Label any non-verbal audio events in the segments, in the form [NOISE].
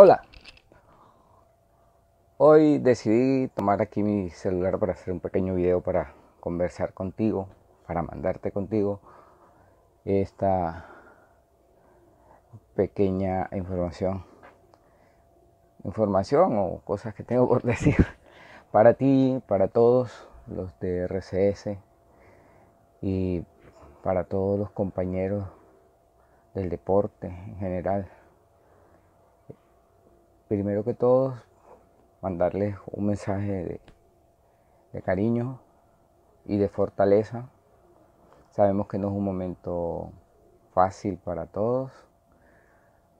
Hola. Hoy decidí tomar aquí mi celular para hacer un pequeño video para conversar contigo, para mandarte contigo esta pequeña información. Información o cosas que tengo por [LAUGHS] decir para ti, para todos los de RCS y para todos los compañeros del deporte en general primero que todo, mandarles un mensaje de, de cariño y de fortaleza. Sabemos que no es un momento fácil para todos,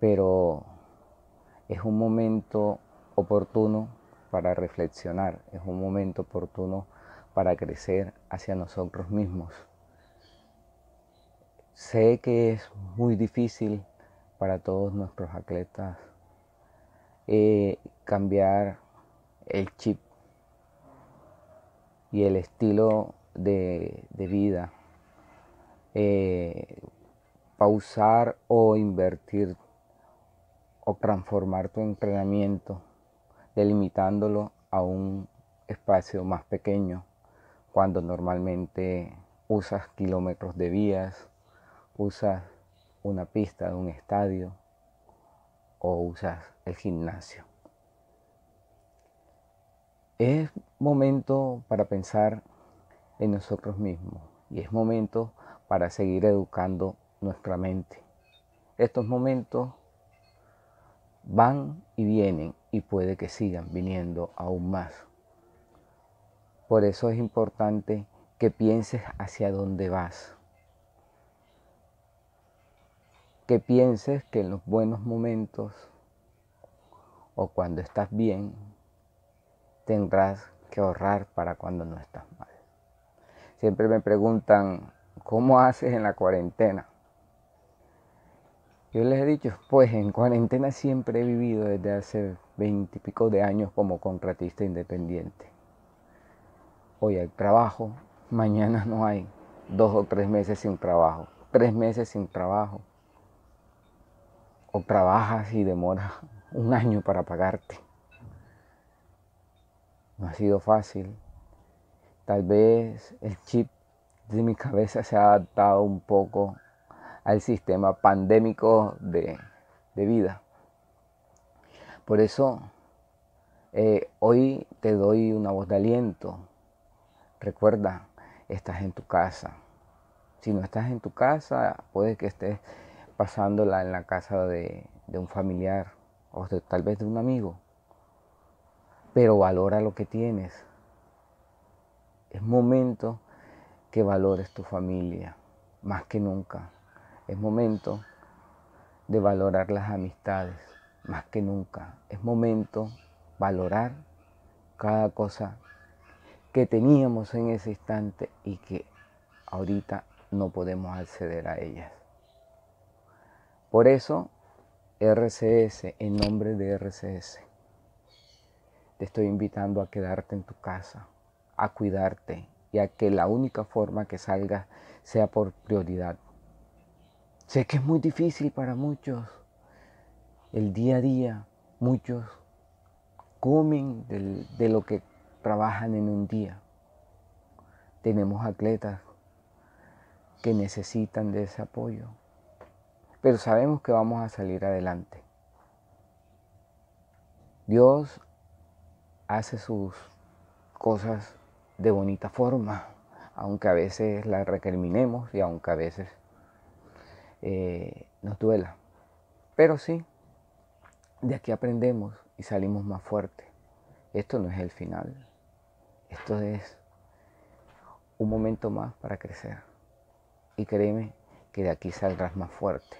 pero es un momento oportuno para reflexionar, es un momento oportuno para crecer hacia nosotros mismos. Sé que es muy difícil para todos nuestros atletas eh, cambiar el chip y el estilo de, vida, eh, pausar o invertir o transformar tu entrenamiento, delimitándolo a un espacio más pequeño, cuando normalmente usas kilómetros de vías, usas una pista de un estadio, o usas el gimnasio. Es momento para pensar en nosotros mismos y es momento para seguir educando nuestra mente. Estos momentos van y vienen y puede que sigan viniendo aún más. Por eso es importante que pienses hacia dónde vas que pienses que en los buenos momentos o cuando estás bien, tendrás que ahorrar para cuando no estás mal. Siempre me preguntan, ¿cómo haces en la cuarentena? Yo les he dicho, pues en cuarentena siempre he vivido desde hace veintipico de años como contratista independiente. Hoy hay trabajo, mañana no hay, dos o tres meses sin trabajo, tres meses sin trabajo, o trabajas y demora un año para pagarte. No ha sido fácil. Tal vez el chip de mi cabeza se ha adaptado un poco al sistema pandémico de, vida. Por eso eh, hoy te doy una voz de aliento. Recuerda, estás en tu casa. Si no estás en tu casa, puede que estés pasándola en la casa de, un familiar o tal vez de un amigo. Pero valora lo que tienes. Es momento que valores tu familia más que nunca. Es momento de valorar las amistades más que nunca. Es momento valorar cada cosa que teníamos en ese instante y que ahorita no podemos acceder a ellas. Por eso, RCS, en nombre de RCS, te estoy invitando a quedarte en tu casa, a cuidarte y a que la única forma que salgas sea por prioridad. Sé que es muy difícil para muchos. El día a día, muchos comen de, lo que trabajan en un día. Tenemos atletas que necesitan de ese apoyo pero sabemos que vamos a salir adelante. Dios hace sus cosas de bonita forma, aunque a veces las recriminemos y aunque a veces eh, nos duela. Pero sí, de aquí aprendemos y salimos más fuertes. Esto no es el final, esto es un momento más para crecer. Y créeme que de aquí saldrás más fuerte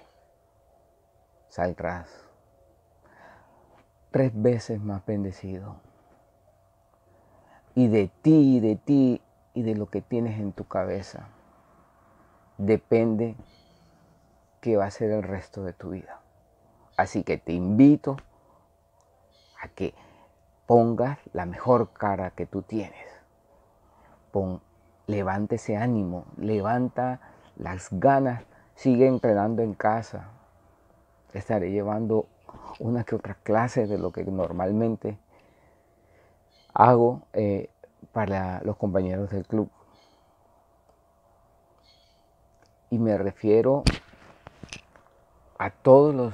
saldrás tres veces más bendecido. Y de ti, y de ti, y de lo que tienes en tu cabeza, depende qué va a ser el resto de tu vida. Así que te invito a que pongas la mejor cara que tú tienes. Pon, levanta ese ánimo, levanta las ganas, sigue entrenando en casa, estaré llevando unas que otras clases de lo que normalmente hago eh, para los compañeros del club. Y me refiero a todos los,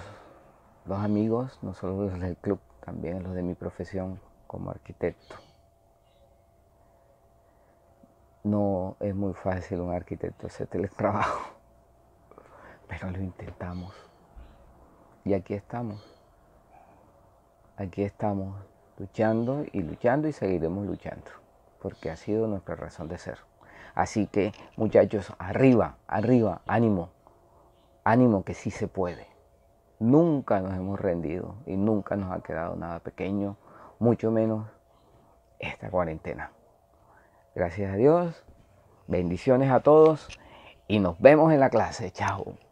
los amigos, no solo los del club, también los de mi profesión como arquitecto. No es muy fácil un arquitecto hacer teletrabajo, [LAUGHS] pero lo intentamos. Y aquí estamos. Aquí estamos luchando y luchando y seguiremos luchando, porque ha sido nuestra razón de ser. Así que muchachos, arriba, arriba, ánimo, ánimo que sí se puede. Nunca nos hemos rendido y nunca nos ha quedado nada pequeño, mucho menos esta cuarentena. Gracias a Dios, bendiciones a todos y nos vemos en la clase. Chao.